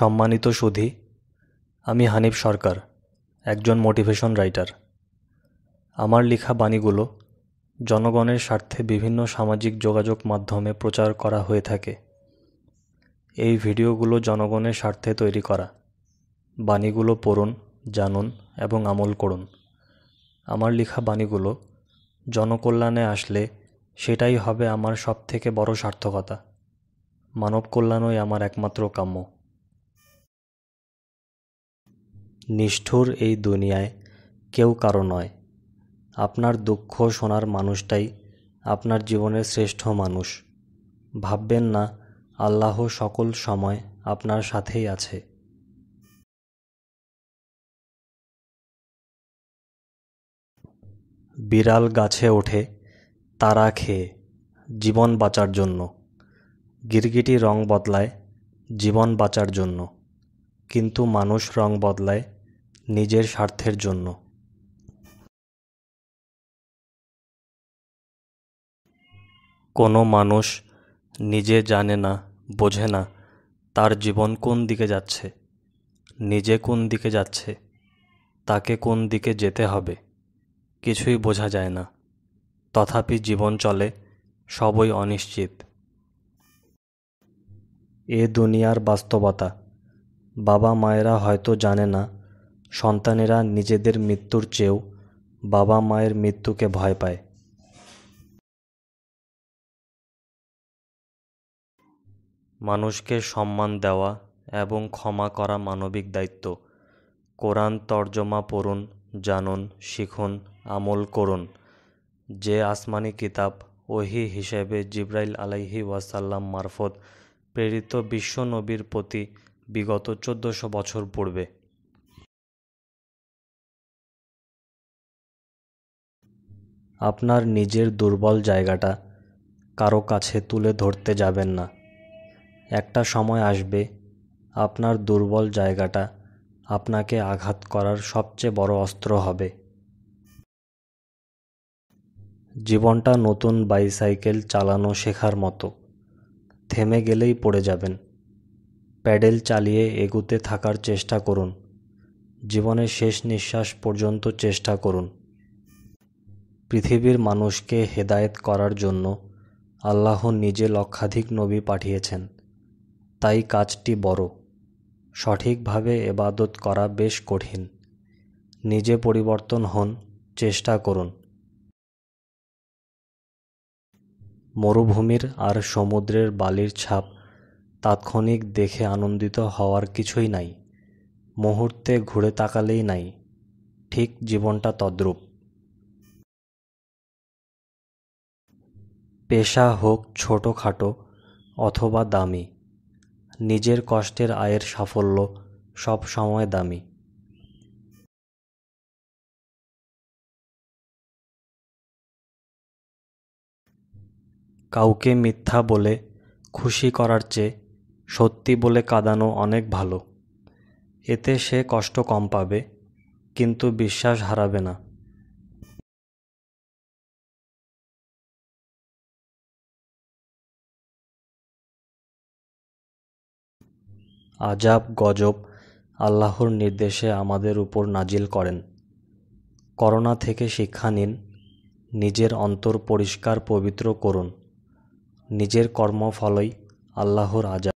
সম্মানিত সুধী আমি হানিফ সরকার একজন মোটিভেশন রাইটার আমার লেখা বাণীগুলো জনগণের স্বার্থে বিভিন্ন সামাজিক যোগাযোগ মাধ্যমে প্রচার করা হয়ে থাকে এই ভিডিওগুলো জনগণের স্বার্থে তৈরি করা বাণীগুলো পড়ুন জানুন এবং আমল করুন আমার লেখা বাণীগুলো জনকল্যাণে আসলে সেটাই হবে আমার সবথেকে বড় সার্থকতা মানব কল্যাণই আমার একমাত্র কাম্য নিষ্ঠুর এই দুনিয়ায় কেউ কারো নয় আপনার দুঃখ শোনার মানুষটাই আপনার জীবনের শ্রেষ্ঠ মানুষ ভাববেন না আল্লাহ সকল সময় আপনার সাথেই আছে বিড়াল গাছে ওঠে তারা খেয়ে জীবন বাঁচার জন্য গিরগিটি রং বদলায় জীবন বাঁচার জন্য কিন্তু মানুষ রং বদলায় নিজের স্বার্থের জন্য। কোনো মানুষ নিজে জানে না বোঝে না তার জীবন কোন দিকে যাচ্ছে নিজে কোন দিকে যাচ্ছে তাকে কোন দিকে যেতে হবে কিছুই বোঝা যায় না তথাপি জীবন চলে সবই অনিশ্চিত এ দুনিয়ার বাস্তবতা বাবা মায়েরা হয়তো জানে না সন্তানেরা নিজেদের মৃত্যুর চেয়েও বাবা মায়ের মৃত্যুকে ভয় পায় মানুষকে সম্মান দেওয়া এবং ক্ষমা করা মানবিক দায়িত্ব কোরআন তর্জমা পড়ুন জানুন শিখুন আমল করুন যে আসমানি কিতাব ওহি হিসেবে জিব্রাইল আলাইহি ওয়াসাল্লাম মারফত প্রেরিত বিশ্ব নবীর প্রতি বিগত চোদ্দশো বছর পূর্বে আপনার নিজের দুর্বল জায়গাটা কারো কাছে তুলে ধরতে যাবেন না একটা সময় আসবে আপনার দুর্বল জায়গাটা আপনাকে আঘাত করার সবচেয়ে বড় অস্ত্র হবে জীবনটা নতুন বাইসাইকেল চালানো শেখার মতো থেমে গেলেই পড়ে যাবেন প্যাডেল চালিয়ে এগুতে থাকার চেষ্টা করুন জীবনের শেষ নিঃশ্বাস পর্যন্ত চেষ্টা করুন পৃথিবীর মানুষকে হেদায়েত করার জন্য আল্লাহ নিজে লক্ষাধিক নবী পাঠিয়েছেন তাই কাজটি বড় সঠিকভাবে এবাদত করা বেশ কঠিন নিজে পরিবর্তন হন চেষ্টা করুন মরুভূমির আর সমুদ্রের বালির ছাপ তাৎক্ষণিক দেখে আনন্দিত হওয়ার কিছুই নাই মুহূর্তে ঘুরে তাকালেই নাই ঠিক জীবনটা তদ্রূপ পেশা হোক ছোটোখাটো অথবা দামি নিজের কষ্টের আয়ের সাফল্য সব সময় দামি কাউকে মিথ্যা বলে খুশি করার চেয়ে সত্যি বলে কাঁদানো অনেক ভালো এতে সে কষ্ট কম পাবে কিন্তু বিশ্বাস হারাবে না আজাব গজব আল্লাহর নির্দেশে আমাদের উপর নাজিল করেন করোনা থেকে শিক্ষা নিন নিজের অন্তর পরিষ্কার পবিত্র করুন নিজের কর্মফলই আল্লাহর আজাব